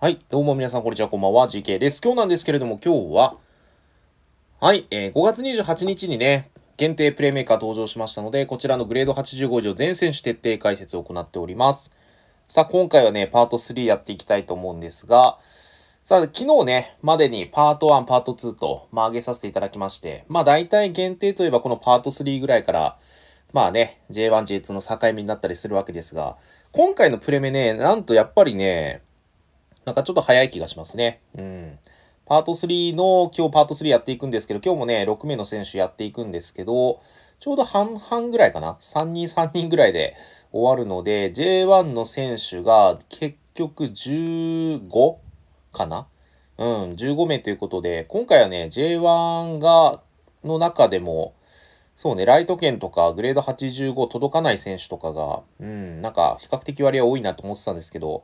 はい。どうも皆さん、こんにちは。こんばんは。GK です。今日なんですけれども、今日は、はい。えー、5月28日にね、限定プレイメーカー登場しましたので、こちらのグレード85以上全選手徹底解説を行っております。さあ、今回はね、パート3やっていきたいと思うんですが、さあ、昨日ね、までにパート1、パート2と、まあ、上げさせていただきまして、まあ、大体限定といえばこのパート3ぐらいから、まあね、J1、J2 の境目になったりするわけですが、今回のプレメね、なんとやっぱりね、なんかちょっと早い気がしますね。うん。パート3の、今日パート3やっていくんですけど、今日もね、6名の選手やっていくんですけど、ちょうど半々ぐらいかな。3人3人ぐらいで終わるので、J1 の選手が結局15かなうん、15名ということで、今回はね、J1 が、の中でも、そうね、ライト圏とかグレード85届かない選手とかが、うん、なんか比較的割合多いなと思ってたんですけど、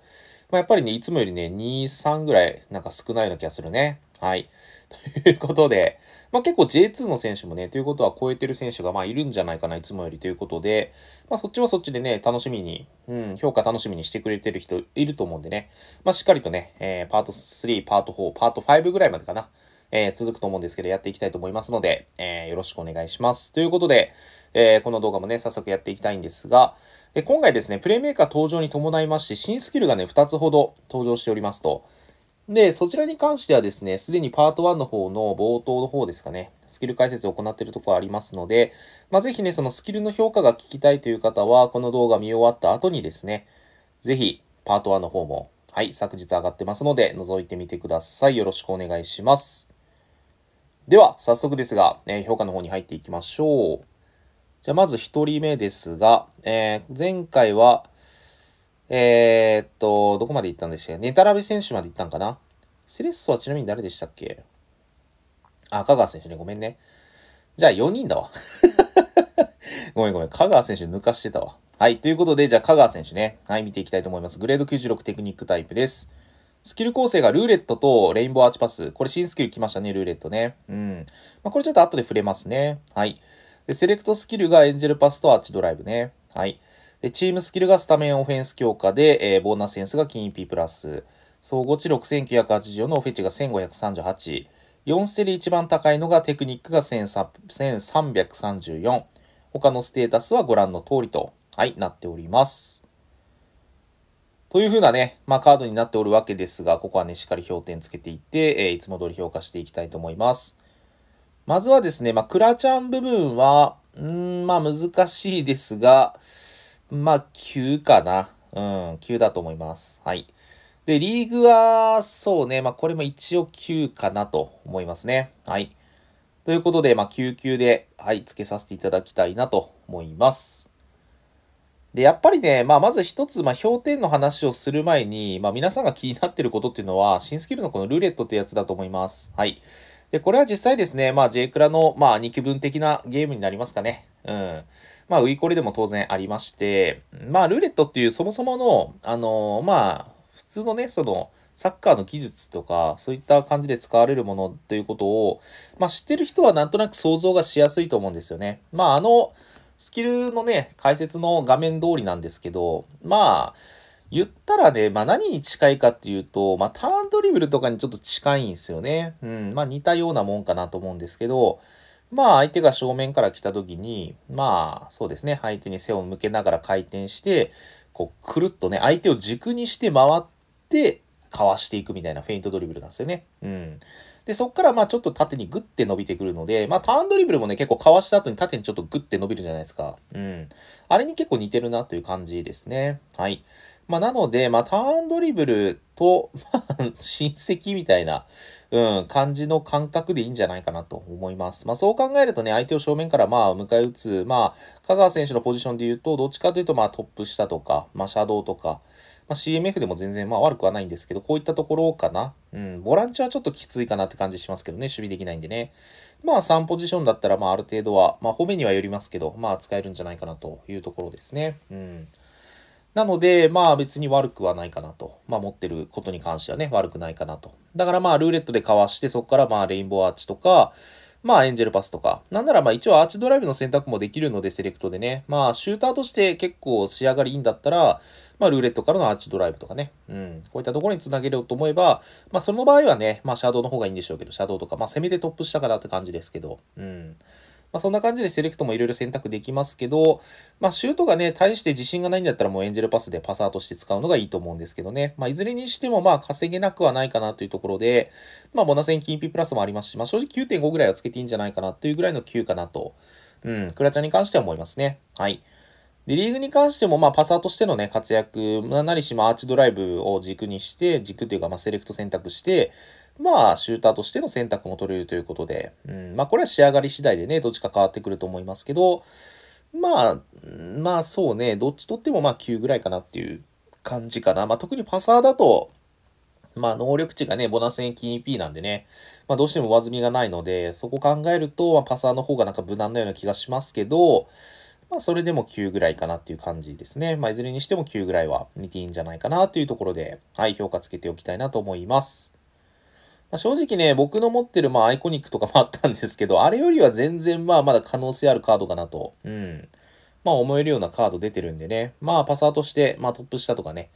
まあ、やっぱりね、いつもよりね、2、3ぐらいなんか少ないような気がするね。はい。ということで、まあ、結構 J2 の選手もね、ということは超えてる選手がまあいるんじゃないかな、いつもよりということで、まあ、そっちはそっちでね、楽しみに、うん、評価楽しみにしてくれてる人いると思うんでね、まあ、しっかりとね、えー、パート3、パート4、パート5ぐらいまでかな。えー、続くと思うんですけど、やっていきたいと思いますので、えー、よろしくお願いします。ということで、えー、この動画もね、早速やっていきたいんですが、で今回ですね、プレイメーカー登場に伴いまして、新スキルがね、2つほど登場しておりますと。で、そちらに関してはですね、すでにパート1の方の冒頭の方ですかね、スキル解説を行っているところありますので、まぜひね、そのスキルの評価が聞きたいという方は、この動画見終わった後にですね、ぜひ、パート1の方も、はい、昨日上がってますので、覗いてみてください。よろしくお願いします。では、早速ですが、えー、評価の方に入っていきましょう。じゃあ、まず1人目ですが、えー、前回は、えー、っと、どこまで行ったんでしたっけネタラビ選手まで行ったんかなセレッソはちなみに誰でしたっけあ、香川選手ね、ごめんね。じゃあ、4人だわ。ごめんごめん。香川選手抜かしてたわ。はい。ということで、じゃあ、香川選手ね。はい、見ていきたいと思います。グレード96テクニックタイプです。スキル構成がルーレットとレインボーアーチパス。これ新スキル来ましたね、ルーレットね。うん。まあ、これちょっと後で触れますね。はい。で、セレクトスキルがエンジェルパスとアーチドライブね。はい。で、チームスキルがスタメンオフェンス強化で、えー、ボーナスセンスが金 EP プラス。総合値6984のオフェチが1538。4ステで一番高いのがテクニックが1334。他のステータスはご覧の通りと、はい、なっております。というふうなね、まあ、カードになっておるわけですが、ここはね、しっかり評点つけていって、えー、いつも通り評価していきたいと思います。まずはですね、まあ、クラちゃん部分は、んまあ、難しいですが、まあ、9かな。うん、9だと思います。はい。で、リーグは、そうね、まあ、これも一応9かなと思いますね。はい。ということで、まあ、9級で、はい、つけさせていただきたいなと思います。で、やっぱりね、まあ、まず一つ、まあ、評点の話をする前に、まあ、皆さんが気になってることっていうのは、新スキルのこのルーレットってやつだと思います。はい。で、これは実際ですね、まあ、J クラの、まあ、二気分的なゲームになりますかね。うん。まあ、ウィコレでも当然ありまして、まあ、ルーレットっていうそもそもの、あのー、まあ、普通のね、その、サッカーの技術とか、そういった感じで使われるものということを、まあ、知ってる人はなんとなく想像がしやすいと思うんですよね。まあ、あの、スキルのね、解説の画面通りなんですけど、まあ、言ったらね、まあ何に近いかっていうと、まあターンドリブルとかにちょっと近いんですよね。うん、まあ似たようなもんかなと思うんですけど、まあ相手が正面から来た時に、まあそうですね、相手に背を向けながら回転して、こうくるっとね、相手を軸にして回って、かわしていくみたいなフェイントドリブルなんですよね。うん。で、そっからまあちょっと縦にグッて伸びてくるので、まあターンドリブルもね、結構かわした後に縦にちょっとグッて伸びるじゃないですか。うん。あれに結構似てるなという感じですね。はい。まあなので、まあターンドリブルと、まあ、親戚みたいな、うん、感じの感覚でいいんじゃないかなと思います。まあそう考えるとね、相手を正面からまあ迎え撃つ、まあ、香川選手のポジションで言うと、どっちかというとまあトップ下とか、まあシャドウとか、まあ、CMF でも全然まあ悪くはないんですけど、こういったところかな。うん、ボランチはちょっときついかなって感じしますけどね、守備できないんでね。まあ3ポジションだったら、まあある程度は、まあ褒めにはよりますけど、まあ使えるんじゃないかなというところですね。うん。なので、まあ別に悪くはないかなと。まあ持ってることに関してはね、悪くないかなと。だからまあルーレットでかわして、そこからまあレインボーアーチとか、まあエンジェルパスとか、なんならまあ一応アーチドライブの選択もできるのでセレクトでね、まあシューターとして結構仕上がりいいんだったら、まあルーレットからのアーチドライブとかね、うん、こういったところにつなげようと思えば、まあその場合はね、まあシャドウの方がいいんでしょうけど、シャドウとか、まあ攻めてトップしたかなって感じですけど、うん。まあ、そんな感じでセレクトもいろいろ選択できますけど、まあ、シュートがね、大して自信がないんだったらもうエンジェルパスでパサーとして使うのがいいと思うんですけどね。まあ、いずれにしてもまあ稼げなくはないかなというところで、まあ、ボナセン金ピプラスもありますし、まあ、正直9.5ぐらいはつけていいんじゃないかなというぐらいの9かなと、うん、クラちゃんに関しては思いますね。はい。で、リーグに関しても、まあ、パサーとしてのね、活躍、なりしもアーチドライブを軸にして、軸というか、まあ、セレクト選択して、まあ、シューターとしての選択も取れるということで、うん、まあ、これは仕上がり次第でね、どっちか変わってくると思いますけど、まあ、まあそうね、どっちとってもまあ9ぐらいかなっていう感じかな。まあ特にパサーだと、まあ能力値がね、ボナス円金 EP なんでね、まあどうしても上積みがないので、そこ考えると、まあ、パサーの方がなんか無難なような気がしますけど、まあそれでも9ぐらいかなっていう感じですね。まあいずれにしても9ぐらいは見ていいんじゃないかなというところで、はい、評価つけておきたいなと思います。まあ、正直ね、僕の持ってるまあアイコニックとかもあったんですけど、あれよりは全然まあまだ可能性あるカードかなと、うん。まあ思えるようなカード出てるんでね、まあパサーとして、まあトップ下とかね、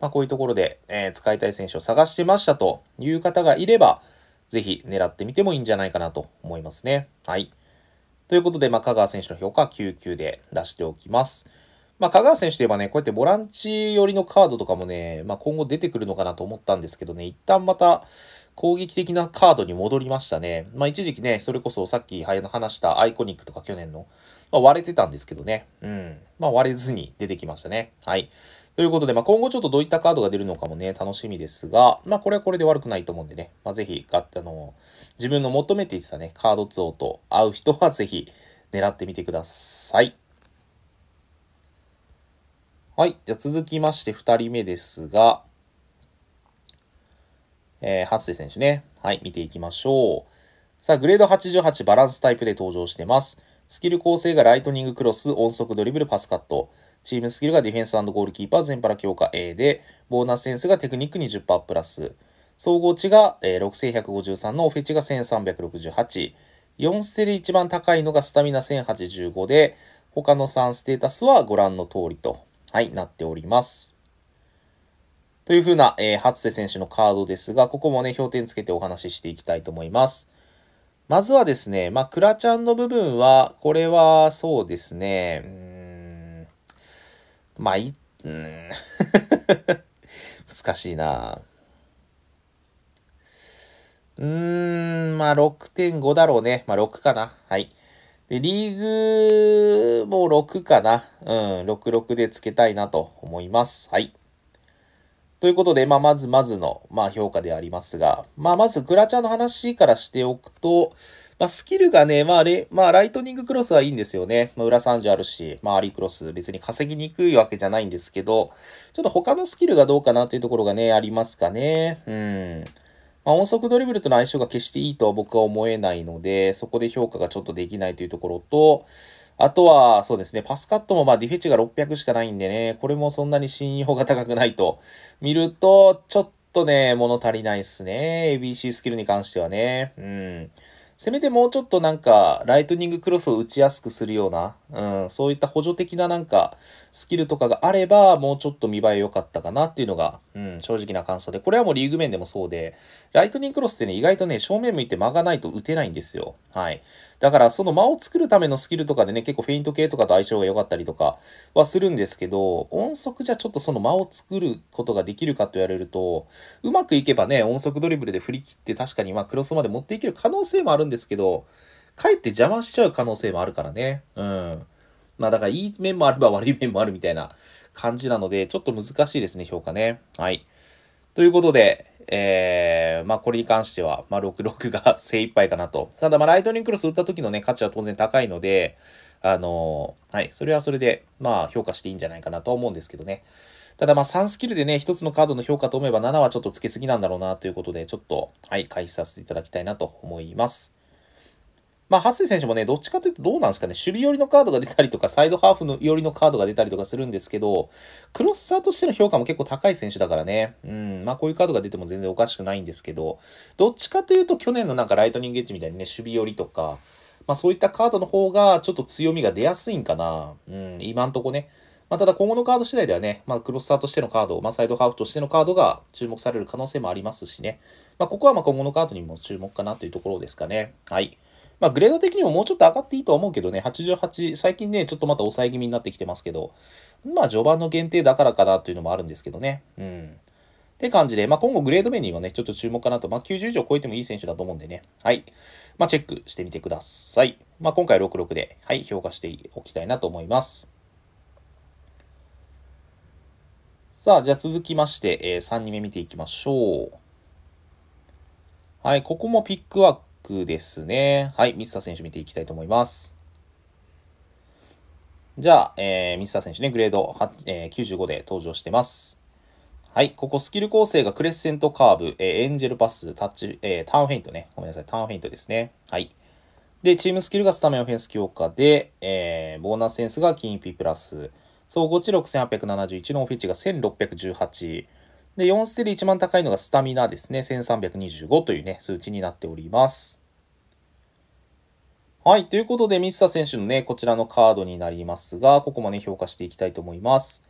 まあこういうところで、えー、使いたい選手を探してましたという方がいれば、ぜひ狙ってみてもいいんじゃないかなと思いますね。はい。ということで、まあ、香川選手の評価は9級で出しておきます。まあ、香川選手といえばね、こうやってボランチ寄りのカードとかもね、まあ、今後出てくるのかなと思ったんですけどね、一旦また攻撃的なカードに戻りましたね。まあ一時期ね、それこそさっき話したアイコニックとか去年の、まあ、割れてたんですけどね。うん。まあ割れずに出てきましたね。はい。ということで、まあ今後ちょっとどういったカードが出るのかもね、楽しみですが、まあこれはこれで悪くないと思うんでね、まあぜひ、あの、自分の求めていたね、カード像と合う人はぜひ狙ってみてください。はい。じゃあ続きまして2人目ですが、えー、ハッセ選手ね。はい、見ていきましょう。さあ、グレード88バランスタイプで登場してます。スキル構成がライトニングクロス、音速ドリブル、パスカット。チームスキルがディフェンスゴールキーパー、全パラ強化 A で、ボーナスセンスがテクニック20%プラス。総合値が、えー、6153のオフェチが1368。4ステで一番高いのがスタミナ1085で、他の3ステータスはご覧の通りと、はい、なっております。というふうな、えー、初瀬選手のカードですが、ここもね、評点つけてお話ししていきたいと思います。まずはですね、まあ、クラちゃんの部分は、これは、そうですね、うん、まあ、い、うん、難しいなうーん、まあ、6.5だろうね。まあ、6かな。はい。で、リーグも6かな。うん、66でつけたいなと思います。はい。ということで、まあ、まずまずの、まあ、評価でありますが、まあ、まず、クラチャの話からしておくと、まあ、スキルがね、まあレ、まあ、ライトニングクロスはいいんですよね。まあ、裏30あるし、まあ、アリクロス、別に稼ぎにくいわけじゃないんですけど、ちょっと他のスキルがどうかなというところがね、ありますかね。うん。まあ、音速ドリブルとの相性が決していいとは僕は思えないので、そこで評価がちょっとできないというところと、あとは、そうですね、パスカットもまあディフェチが600しかないんでね、これもそんなに信用が高くないと見ると、ちょっとね、物足りないっすね。ABC スキルに関してはね。うん。せめてもうちょっとなんか、ライトニングクロスを打ちやすくするような、うん、そういった補助的ななんか、スキルとかがあれば、もうちょっと見栄え良かったかなっていうのが、うん、正直な感想で、これはもうリーグ面でもそうで、ライトニングクロスってね、意外とね、正面向いて間がないと打てないんですよ。はい。だからその間を作るためのスキルとかでね、結構フェイント系とかと相性が良かったりとかはするんですけど、音速じゃちょっとその間を作ることができるかと言われると、うまくいけばね、音速ドリブルで振り切って確かにまあクロスまで持っていける可能性もあるんですけど、かえって邪魔しちゃう可能性もあるからね。うん。まあだからいい面もあれば悪い面もあるみたいな感じなので、ちょっと難しいですね、評価ね。はい。ということで、えー、まあ、これに関しては、まあ、66が 精一杯かなと。ただ、まあ、ライトニングクロス打った時のね、価値は当然高いので、あのー、はい、それはそれで、まあ、評価していいんじゃないかなとは思うんですけどね。ただ、まあ、3スキルでね、1つのカードの評価と思えば、7はちょっとつけすぎなんだろうな、ということで、ちょっと、はい、回避させていただきたいなと思います。まあ、ハッセイ選手もね、どっちかというとどうなんですかね、守備寄りのカードが出たりとか、サイドハーフの寄りのカードが出たりとかするんですけど、クロスサーとしての評価も結構高い選手だからね、うん、まあ、こういうカードが出ても全然おかしくないんですけど、どっちかというと去年のなんかライトニングエッジみたいにね、守備寄りとか、まあ、そういったカードの方がちょっと強みが出やすいんかな、うん、今んとこね。まあ、ただ今後のカード次第ではね、まあ、クロスターとしてのカード、まあ、サイドハーフとしてのカードが注目される可能性もありますしね、まあ、ここはま今後のカードにも注目かなというところですかね。はい。まあ、グレード的にももうちょっと上がっていいと思うけどね、88、最近ね、ちょっとまた抑え気味になってきてますけど、まあ、序盤の限定だからかなというのもあるんですけどね。うん。って感じで、まあ、今後グレード面にはね、ちょっと注目かなと。まあ、90以上超えてもいい選手だと思うんでね。はい。まあ、チェックしてみてください。まあ、今回66で、はい、評価しておきたいなと思います。さあ、じゃあ続きまして、えー、3人目見ていきましょう。はい、ここもピックワークですね。はい、ミスター選手見ていきたいと思います。じゃあ、えー、ミスター選手ね、グレードえー、95で登場してます。はい、ここスキル構成がクレッセントカーブ、えー、エンジェルパス、タッチ、えー、ターンフェイントね。ごめんなさい、ターンフェイントですね。はい。で、チームスキルがスタメンオフェンス強化で、えー、ボーナスセンスが金ープラス、総合値6871のオフィチが1618、で、4ステで一番高いのがスタミナですね。1325というね、数値になっております。はい。ということで、ミスター選手のね、こちらのカードになりますが、ここもね、評価していきたいと思います。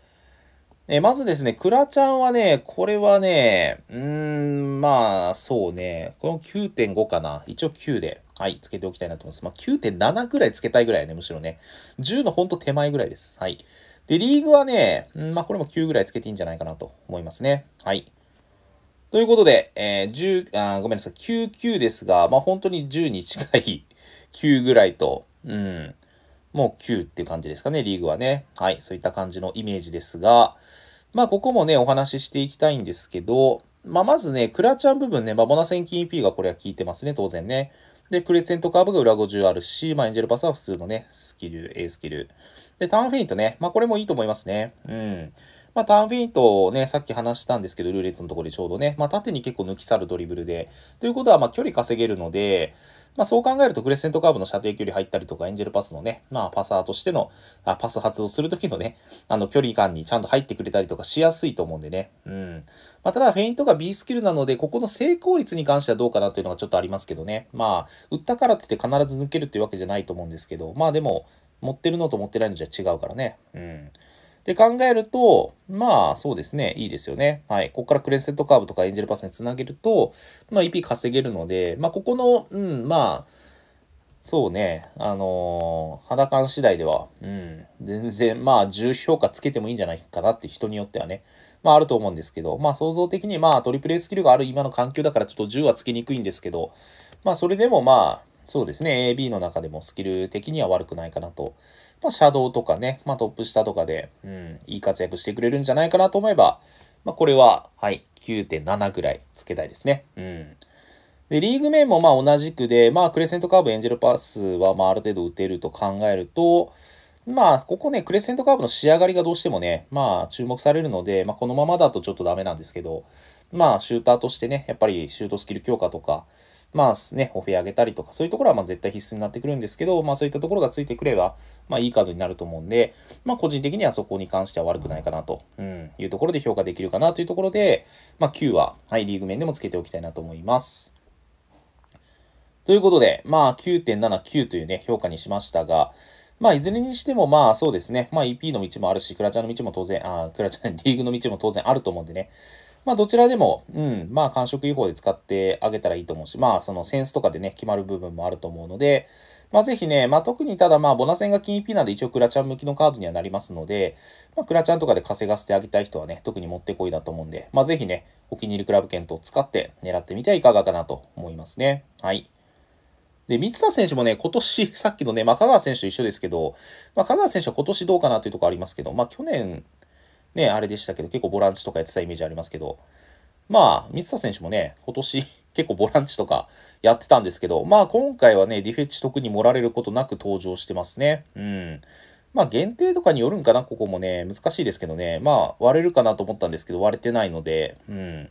えまずですね、クラちゃんはね、これはね、うーん、まあ、そうね、この9.5かな。一応9で。はい、つけておきたいなと思います。まあ、9.7ぐらいつけたいぐらいね、むしろね。10のほんと手前ぐらいです。はい。で、リーグはね、んまあ、これも9ぐらいつけていいんじゃないかなと思いますね。はい。ということで、えー、10あ、ごめんなさい、99ですが、まあ、本当に10に近い9 ぐらいと、うん、もう9っていう感じですかね、リーグはね。はい、そういった感じのイメージですが、まあ、ここもね、お話ししていきたいんですけど、まあ、まずね、クラちゃん部分ね、まあ、ボナセンキン EP がこれは効いてますね、当然ね。で、クレセントカーブが裏50あるし、まあ、エンジェルパスは普通のね、スキル、A スキル。で、ターンフェイントね、まあ、これもいいと思いますね。うん。まあ、ターンフェイントをね、さっき話したんですけど、ルーレットのところでちょうどね、まあ、縦に結構抜き去るドリブルで。ということは、まあ、距離稼げるので、まあ、そう考えるとクレセントカーブの射程距離入ったりとか、エンジェルパスのね、まあ、パサーとしての、あパス発動するときのね、あの、距離感にちゃんと入ってくれたりとかしやすいと思うんでね。うん。まあ、ただ、フェイントが B スキルなので、ここの成功率に関してはどうかなというのがちょっとありますけどね。まあ、打ったからって必ず抜けるっていうわけじゃないと思うんですけど、まあでも、持ってるのと持ってないのじゃ違うからね。うん。で、考えると、まあ、そうですね、いいですよね。はい。ここからクレセットカーブとかエンジェルパスにつなげると、まあ、EP 稼げるので、まあ、ここの、うん、まあ、そうね、あのー、肌感次第では、うん、全然、まあ、重評価つけてもいいんじゃないかなって人によってはね、まあ、あると思うんですけど、まあ、想像的に、まあ、トリプル A スキルがある今の環境だから、ちょっと10はつけにくいんですけど、まあ、それでもまあ、そうですね、AB の中でもスキル的には悪くないかなとまあ、シャドウとかね、まあ、トップ下とかで、うん、いい活躍してくれるんじゃないかなと思えば、まあ、これは、はい、9.7ぐらいつけたいですね。うん。で、リーグ面もまあ同じくで、まあ、クレセントカーブ、エンジェルパスは、まあ、ある程度打てると考えると、まあ、ここね、クレセントカーブの仕上がりがどうしてもね、まあ、注目されるので、まあ、このままだとちょっとダメなんですけど、まあ、シューターとしてね、やっぱりシュートスキル強化とか、まあね、おフ屋あげたりとか、そういうところはま絶対必須になってくるんですけど、まあそういったところがついてくれば、まあいいカードになると思うんで、まあ個人的にはそこに関しては悪くないかなと、うん、いうところで評価できるかなというところで、まあ9は、はい、リーグ面でもつけておきたいなと思います。ということで、まあ9.79というね、評価にしましたが、まあ、いずれにしても、まあ、そうですね。まあ、EP の道もあるし、クラチャの道も当然、あクラチャ、リーグの道も当然あると思うんでね。まあ、どちらでも、うん、まあ、感触違法で使ってあげたらいいと思うし、まあ、そのセンスとかでね、決まる部分もあると思うので、まあ、ぜひね、まあ、特にただ、まあ、ボナ戦が金一品なんで一応クラちゃん向きのカードにはなりますので、まあ、クラちゃんとかで稼がせてあげたい人はね、特にもってこいだと思うんで、まあ、ぜひね、お気に入りクラブ検討を使って狙ってみてはいかがかなと思いますね。はい。で、三田選手もね、今年、さっきのね、まあ、香川選手と一緒ですけど、まあ、香川選手は今年どうかなというところありますけど、まあ、去年ね、あれでしたけど、結構ボランチとかやってたイメージありますけど、まあ、水田選手もね、今年 結構ボランチとかやってたんですけど、まあ今回はね、ディフェッチ特に盛られることなく登場してますね。うん。まあ限定とかによるんかな、ここもね、難しいですけどね、まあ割れるかなと思ったんですけど、割れてないので、うん。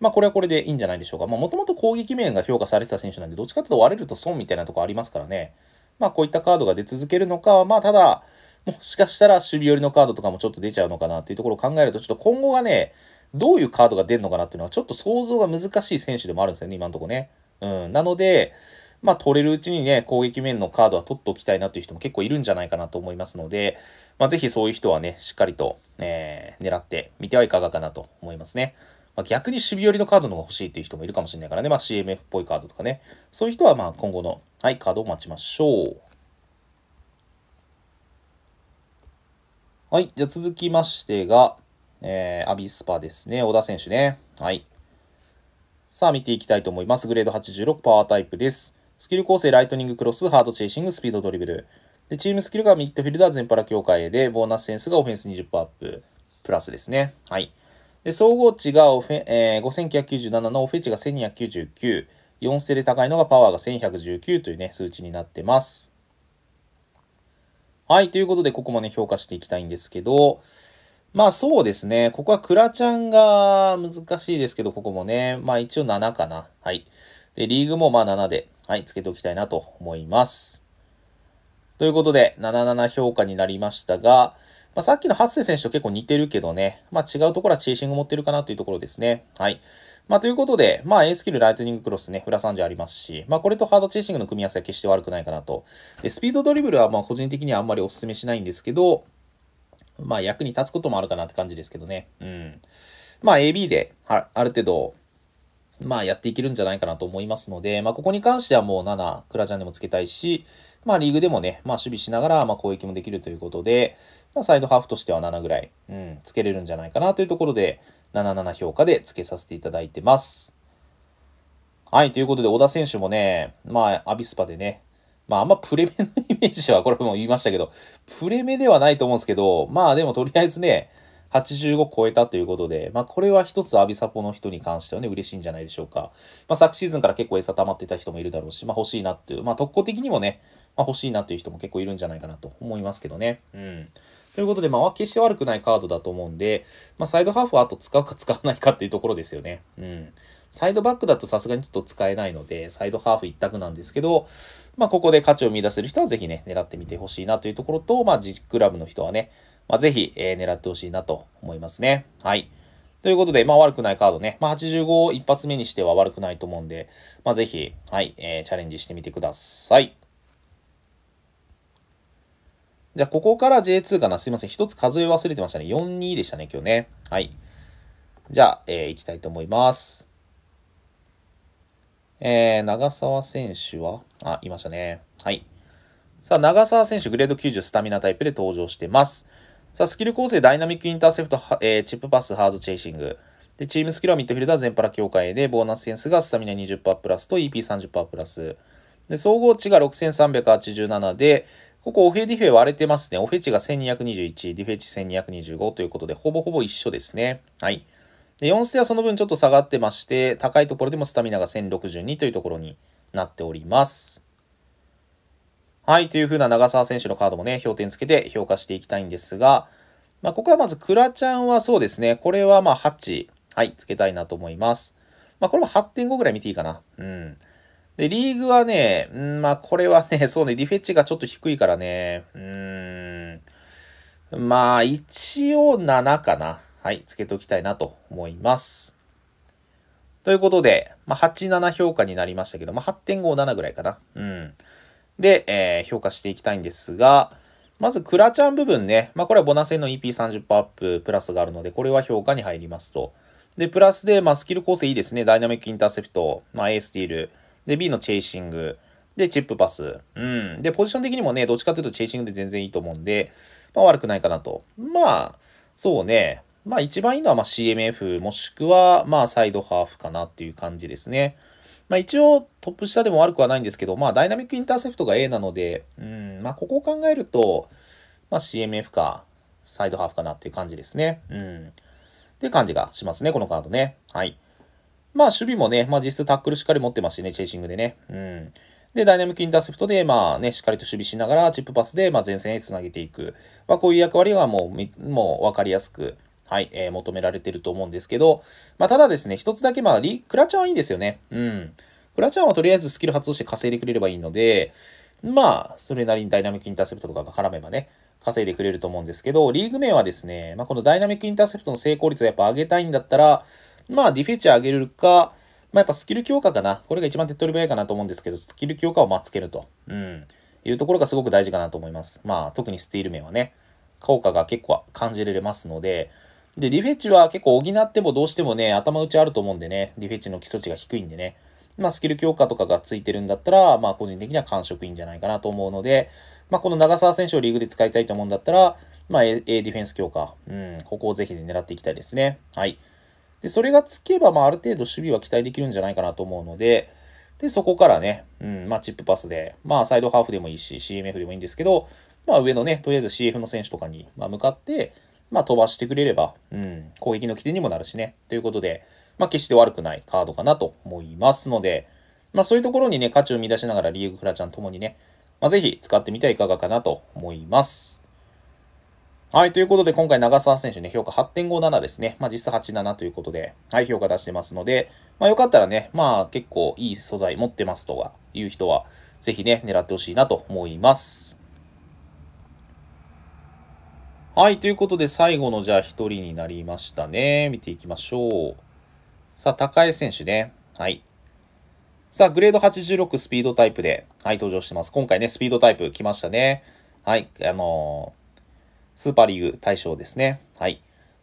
まあこれはこれでいいんじゃないでしょうか。まあもともと攻撃面が評価されてた選手なんで、どっちかというと割れると損みたいなとこありますからね。まあこういったカードが出続けるのか、まあただ、もしかしたら守備寄りのカードとかもちょっと出ちゃうのかなっていうところを考えると、ちょっと今後がね、どういうカードが出るのかなっていうのは、ちょっと想像が難しい選手でもあるんですよね、今のところね。うん。なので、まあ、取れるうちにね、攻撃面のカードは取っておきたいなという人も結構いるんじゃないかなと思いますので、まあ、ぜひそういう人はね、しっかりと、えー、狙ってみてはいかがかなと思いますね。まあ、逆に守備寄りのカードの方が欲しいという人もいるかもしれないからね、まあ、CMF っぽいカードとかね、そういう人はまあ今後の、はい、カードを待ちましょう。はい。じゃあ続きましてが、えー、アビスパですね。小田選手ね。はい。さあ、見ていきたいと思います。グレード86パワータイプです。スキル構成、ライトニングクロス、ハードチェイシング、スピードドリブル。で、チームスキルがミッドフィルダー、全パラ協会で、ボーナスセンスがオフェンス20%アップ、プラスですね。はい。で、総合値がオフェ、えー、5997のオフェ値が1299。4ステで高いのがパワーが1119というね、数値になってます。はい、ということで、ここもね、評価していきたいんですけど、まあそうですね、ここはクラちゃんが難しいですけど、ここもね、まあ一応7かな。はい。で、リーグもまあ7で、はい、つけておきたいなと思います。ということで、77評価になりましたが、まあ、さっきのハッセ選手と結構似てるけどね、まあ違うところはチェイシング持ってるかなというところですね。はい。まあ、ということで、まあ、A スキル、ライトニングクロスね、フ裏30ありますし、まあ、これとハードチェイシングの組み合わせは決して悪くないかなと。で、スピードドリブルは、まあ、個人的にはあんまりお勧めしないんですけど、まあ、役に立つこともあるかなって感じですけどね。うん。まあ、AB で、ある程度、まあ、やっていけるんじゃないかなと思いますので、まあ、ここに関してはもう7、クラジャンでもつけたいし、まあ、リーグでもね、まあ、守備しながら、まあ、攻撃もできるということで、まあ、サイドハーフとしては7ぐらい、うん、つけれるんじゃないかなというところで、77評価で付けさせていただいてます。はい、ということで、小田選手もね、まあ、アビスパでね、まあ、あんまプレメのイメージは、これも言いましたけど、プレメではないと思うんですけど、まあでもとりあえずね、85超えたということで、まあこれは一つアビサポの人に関してはね、嬉しいんじゃないでしょうか。まあ昨シーズンから結構餌溜まってた人もいるだろうし、まあ欲しいなっていう、まあ特攻的にもね、まあ欲しいなっていう人も結構いるんじゃないかなと思いますけどね。うん。ということで、まあ、決して悪くないカードだと思うんで、まあ、サイドハーフはあと使うか 使わないかっていうところですよね。うん。サイドバックだとさすがにちょっと使えないので、サイドハーフ一択なんですけど、まあ、ここで価値を見出せる人はぜひね、狙ってみてほしいなというところと、まあ、自クラブの人はね、まあ、ぜひ、えー、狙ってほしいなと思いますね。はい。ということで、まあ悪くないカードね。まあ85一発目にしては悪くないと思うんで、まあぜひ、はい、えー、チャレンジしてみてください。じゃあ、ここから J2 かな。すいません。一つ数え忘れてましたね。42でしたね、今日ね。はい。じゃあ、えー、いきたいと思います。えー、長澤選手はあ、いましたね。はい。さあ、長澤選手、グレード90スタミナタイプで登場してます。さあ、スキル構成、ダイナミックインターセプト、えー、チップパス、ハードチェイシング。で、チームスキルはミッドフィルダー、全パラ境へで、ボーナスセンスがスタミナ20%プラスと EP30% プラス。で、総合値が6387で、ここオフェディフェ割れてますね。オフェ値が1221、ディフェ値1225ということで、ほぼほぼ一緒ですね。はい。で、4ステはその分ちょっと下がってまして、高いところでもスタミナが1062というところになっております。はい、というふうな長澤選手のカードもね、評点つけて評価していきたいんですが、まあ、ここはまず、クラちゃんはそうですね、これはまあ8、はい、つけたいなと思います。まあ、これも8.5ぐらい見ていいかな。うん。で、リーグはね、んまあこれはね、そうね、ディフェッチがちょっと低いからね、うーん、まあ一応7かな。はい、つけておきたいなと思います。ということで、まあ、8、7評価になりましたけど、まあ、8.57ぐらいかな。うん。で、えー、評価していきたいんですが、まず、クラチャン部分ね。まあ、これはボナセンの EP30% アップ、プラスがあるので、これは評価に入りますと。で、プラスで、まあ、スキル構成いいですね。ダイナミックインターセプト、まあ、A スティール、で、B のチェイシング。で、チップパス。うん。で、ポジション的にもね、どっちかというとチェイシングで全然いいと思うんで、まあ悪くないかなと。まあ、そうね。まあ一番いいのはま CMF もしくはまあサイドハーフかなっていう感じですね。まあ一応トップ下でも悪くはないんですけど、まあダイナミックインターセプトが A なので、うん、まあここを考えると、まあ CMF かサイドハーフかなっていう感じですね。うん。って感じがしますね、このカードね。はい。まあ、守備もね、まあ、実質タックルしっかり持ってますしね、チェイシングでね。うん。で、ダイナミックインターセプトで、まあね、しっかりと守備しながら、チップパスで、まあ、前線へつなげていく。まあ、こういう役割はもう、もう分かりやすく、はい、えー、求められてると思うんですけど、まあ、ただですね、一つだけ、まあ、リ、クラちゃんはいいんですよね。うん。クラちゃんはとりあえずスキル発動して稼いでくれればいいので、まあ、それなりにダイナミックインターセプトとかが絡めばね、稼いでくれると思うんですけど、リーグ名はですね、まあ、このダイナミックインターセプトの成功率をやっぱ上げたいんだったら、まあ、ディフェンチ上げるか、まあ、やっぱスキル強化かな。これが一番手っ取り早いかなと思うんですけど、スキル強化をまつけると。うん。いうところがすごく大事かなと思います。まあ、特にスティール面はね、効果が結構感じられますので、で、ディフェッチは結構補ってもどうしてもね、頭打ちあると思うんでね、ディフェッチの基礎値が低いんでね、まあ、スキル強化とかがついてるんだったら、まあ、個人的には感触いいんじゃないかなと思うので、まあ、この長澤選手をリーグで使いたいと思うんだったら、まあ、A ディフェンス強化、うん、ここをぜひ、ね、狙っていきたいですね。はい。で、それがつけば、まあ、ある程度守備は期待できるんじゃないかなと思うので、で、そこからね、うん、まあ、チップパスで、まあ、サイドハーフでもいいし、CMF でもいいんですけど、まあ、上のね、とりあえず CF の選手とかに、ま向かって、まあ、飛ばしてくれれば、うん、攻撃の起点にもなるしね。ということで、まあ、決して悪くないカードかなと思いますので、まあ、そういうところにね、価値を生み出しながら、リーグフラちゃんともにね、まあ、ぜひ使ってみてはいかがかなと思います。はい。ということで、今回長澤選手ね、評価8.57ですね。まあ、実質87ということで、はい、評価出してますので、まあ、よかったらね、まあ、結構いい素材持ってますとか、いう人は、ぜひね、狙ってほしいなと思います。はい。ということで、最後の、じゃあ、1人になりましたね。見ていきましょう。さあ、高江選手ね。はい。さあ、グレード86スピードタイプで、はい、登場してます。今回ね、スピードタイプ来ましたね。はい。あのースーパーリーグ対象ですね。はい。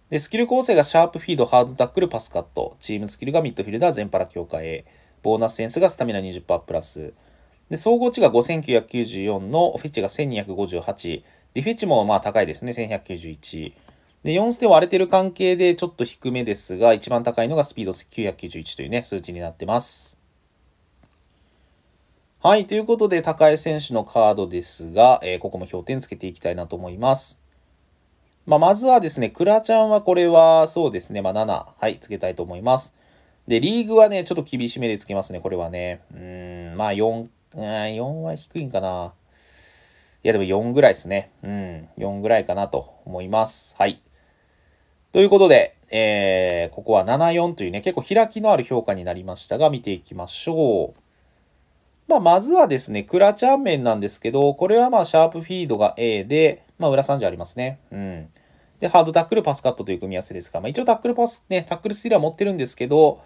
で、スキル構成がシャープフィード、ハードタックル、パスカット。チームスキルがミッドフィルダー、全パラ強化 A。ボーナスセンスがスタミナ20%プラス。で、総合値が5994のフェッチが1258。ディフェッチもまあ高いですね、1191。で、4ステ割れてる関係でちょっと低めですが、一番高いのがスピード991というね、数値になってます。はい、ということで、高江選手のカードですが、えー、ここも評点つけていきたいなと思います。まあ、まずはですね、クラちゃんはこれは、そうですね、まあ、7、はい、つけたいと思います。で、リーグはね、ちょっと厳しめでつけますね、これはね。うん、まあ、4、うん、4は低いんかな。いや、でも4ぐらいですね。うん、4ぐらいかなと思います。はい。ということで、えー、ここは74というね、結構開きのある評価になりましたが、見ていきましょう。まあ、まずはですね、クラチャンンなんですけど、これはまあ、シャープフィードが A で、まあ、裏30ありますね。うん。で、ハードタックル、パスカットという組み合わせですが、まあ、一応タックルパス、ね、タックルスティールは持ってるんですけど、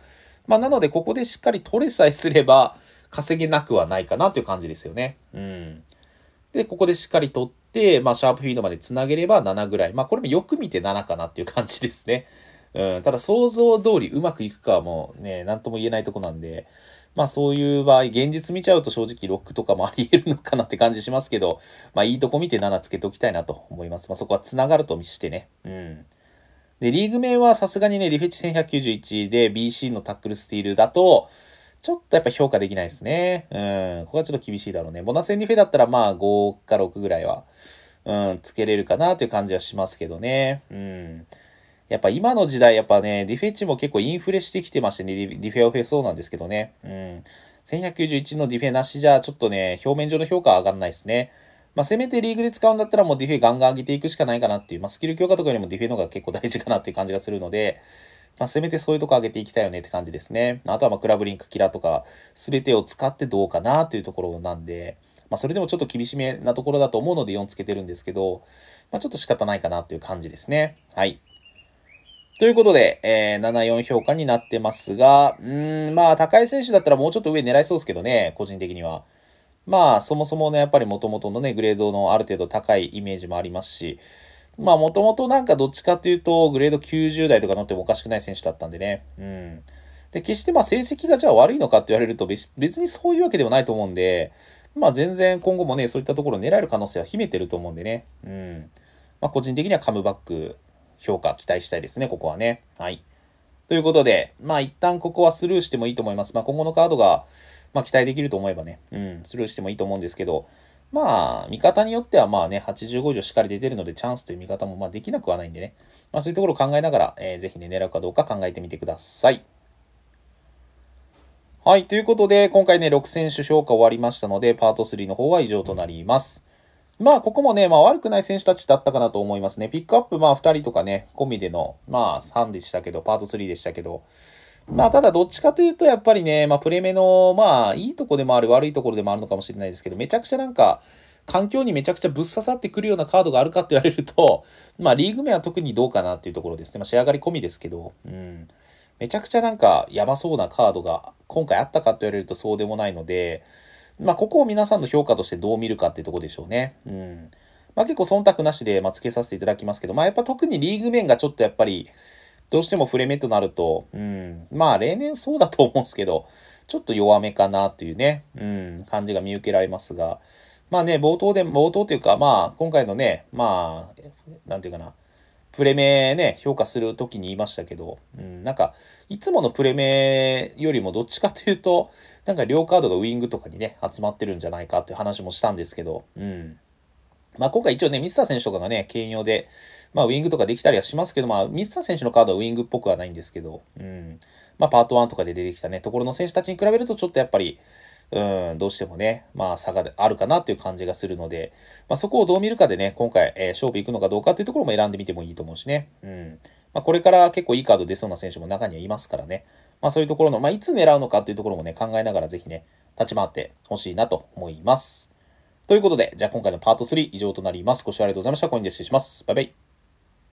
まあ、なので、ここでしっかり取れさえすれば、稼げなくはないかなという感じですよね。うん。で、ここでしっかり取って、まあ、シャープフィードまでつなげれば7ぐらい。まあ、これもよく見て7かなっていう感じですね。うん。ただ、想像通りうまくいくかはもうね、なんとも言えないとこなんで、まあそういう場合、現実見ちゃうと正直6とかもあり得るのかなって感じしますけど、まあいいとこ見て7つけておきたいなと思います。まあそこは繋がると見してね。うん。で、リーグ名はさすがにね、リフェチ1191で BC のタックルスティールだと、ちょっとやっぱ評価できないですね。うん。ここはちょっと厳しいだろうね。ボナセンリフェだったらまあ5か6ぐらいは、うん、つけれるかなという感じはしますけどね。うん。やっぱ今の時代、やっぱね、ディフェッチも結構インフレしてきてましてね、ディフェオフェそうなんですけどね。うん。1191のディフェなしじゃ、ちょっとね、表面上の評価は上がらないですね。まあ、せめてリーグで使うんだったらもうディフェガンガン上げていくしかないかなっていう、まあ、スキル強化とかよりもディフェの方が結構大事かなっていう感じがするので、まあ、せめてそういうとこ上げていきたいよねって感じですね。あとはまクラブリンクキラーとか、全てを使ってどうかなというところなんで、まあ、それでもちょっと厳しめなところだと思うので4つけてるんですけど、まあ、ちょっと仕方ないかなという感じですね。はい。ということで、えー、74評価になってますが、うーん、まあ、高井選手だったらもうちょっと上狙いそうですけどね、個人的には。まあ、そもそもね、やっぱり元々のね、グレードのある程度高いイメージもありますし、まあ、元々なんかどっちかというと、グレード90代とか乗ってもおかしくない選手だったんでね、うん。で、決してまあ、成績がじゃあ悪いのかって言われると別、別にそういうわけではないと思うんで、まあ、全然今後もね、そういったところを狙える可能性は秘めてると思うんでね、うん。まあ、個人的にはカムバック評価期待したいですね、ここはね。はい。ということで、まあ一旦ここはスルーしてもいいと思います。まあ今後のカードが、まあ期待できると思えばね、うん、スルーしてもいいと思うんですけど、まあ、見方によってはまあね、85以上しっかり出てるので、チャンスという見方もまあできなくはないんでね、まあそういうところを考えながら、えー、ぜひね、狙うかどうか考えてみてください。はい、ということで、今回ね、6選手評価終わりましたので、パート3の方は以上となります。まあ、ここもね、まあ悪くない選手たちだったかなと思いますね。ピックアップ、まあ2人とかね、込みでの、まあ3でしたけど、パート3でしたけど、まあ、ただどっちかというと、やっぱりね、まあ、プレメの、まあ、いいとこでもある、悪いところでもあるのかもしれないですけど、めちゃくちゃなんか、環境にめちゃくちゃぶっ刺さってくるようなカードがあるかって言われると、まあ、リーグ名は特にどうかなっていうところですね。まあ、仕上がり込みですけど、うん。めちゃくちゃなんか、やばそうなカードが、今回あったかって言われるとそうでもないので、まあ、ここを皆さんの評価としてどう見るかっていうとこでしょうね。うん。まあ、結構忖度なしで、まあ、つけさせていただきますけど、まあ、やっぱ特にリーグ面がちょっとやっぱり、どうしても触れ目となると、うん、まあ、例年そうだと思うんですけど、ちょっと弱めかなというね、うん、感じが見受けられますが、まあね、冒頭で、冒頭というか、まあ、今回のね、まあ、なんていうかな、プレメね、評価するときに言いましたけど、うん、なんか、いつものプレメよりもどっちかというと、なんか両カードがウイングとかにね、集まってるんじゃないかっていう話もしたんですけど、うん。まあ今回一応ね、ミスター選手とかがね、兼用で、まあウィングとかできたりはしますけど、まあミスター選手のカードはウイングっぽくはないんですけど、うん。まあパート1とかで出てきたね、ところの選手たちに比べるとちょっとやっぱり、うん、どうしてもね、まあ差があるかなっていう感じがするので、まあ、そこをどう見るかでね、今回、えー、勝負いくのかどうかっていうところも選んでみてもいいと思うしね。うん。まあ、これから結構いいカード出そうな選手も中にはいますからね。まあ、そういうところの、まあ、いつ狙うのかっていうところもね、考えながらぜひね、立ち回ってほしいなと思います。ということで、じゃあ今回のパート3以上となります。ご視聴ありがとうございました。コインで失礼します。バイバイ。